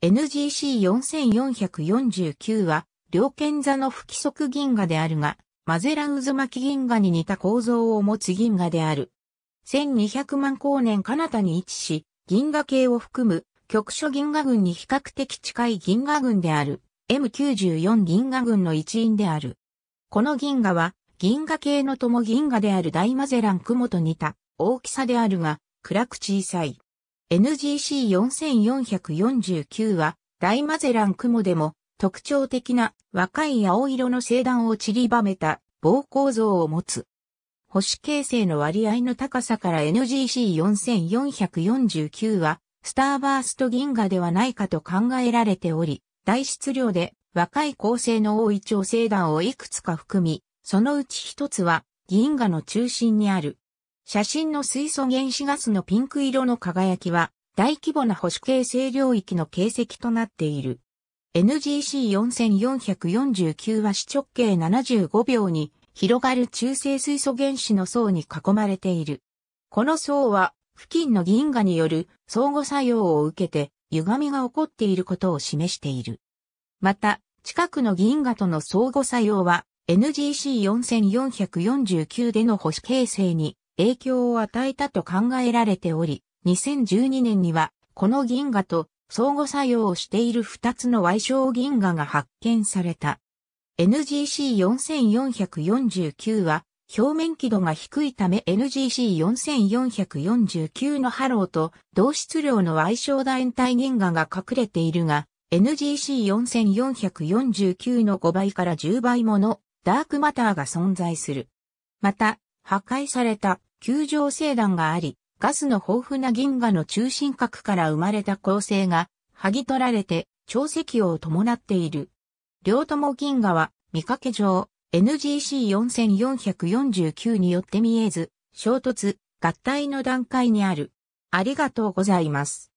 NGC4449 は、両剣座の不規則銀河であるが、マゼラン渦巻銀河に似た構造を持つ銀河である。1200万光年彼方に位置し、銀河系を含む局所銀河群に比較的近い銀河群である M94 銀河群の一員である。この銀河は銀河系の友銀河である大マゼラン雲と似た大きさであるが暗く小さい。NGC4449 は大マゼラン雲でも特徴的な若い青色の星団を散りばめた棒構造を持つ。星形成の割合の高さから NGC4449 はスターバースト銀河ではないかと考えられており、大質量で若い構成の多い超星団をいくつか含み、そのうち一つは銀河の中心にある写真の水素原子ガスのピンク色の輝きは、大規模な保守形成領域の形跡となっている。NGC4449 は四直径75秒に広がる中性水素原子の層に囲まれている。この層は付近の銀河による相互作用を受けて歪みが起こっていることを示している。また、近くの銀河との相互作用は NGC4449 での保守形成に影響を与えたと考えられており、2012年には、この銀河と相互作用をしている2つの矮小銀河が発見された。NGC4449 は、表面輝度が低いため NGC4449 のハローと同質量の矮小楕円体銀河が隠れているが、NGC4449 の5倍から10倍ものダークマターが存在する。また、破壊された球状星団があり、ガスの豊富な銀河の中心核から生まれた構成が、剥ぎ取られて、潮石を伴っている。両友銀河は、見かけ上、NGC4449 によって見えず、衝突、合体の段階にある。ありがとうございます。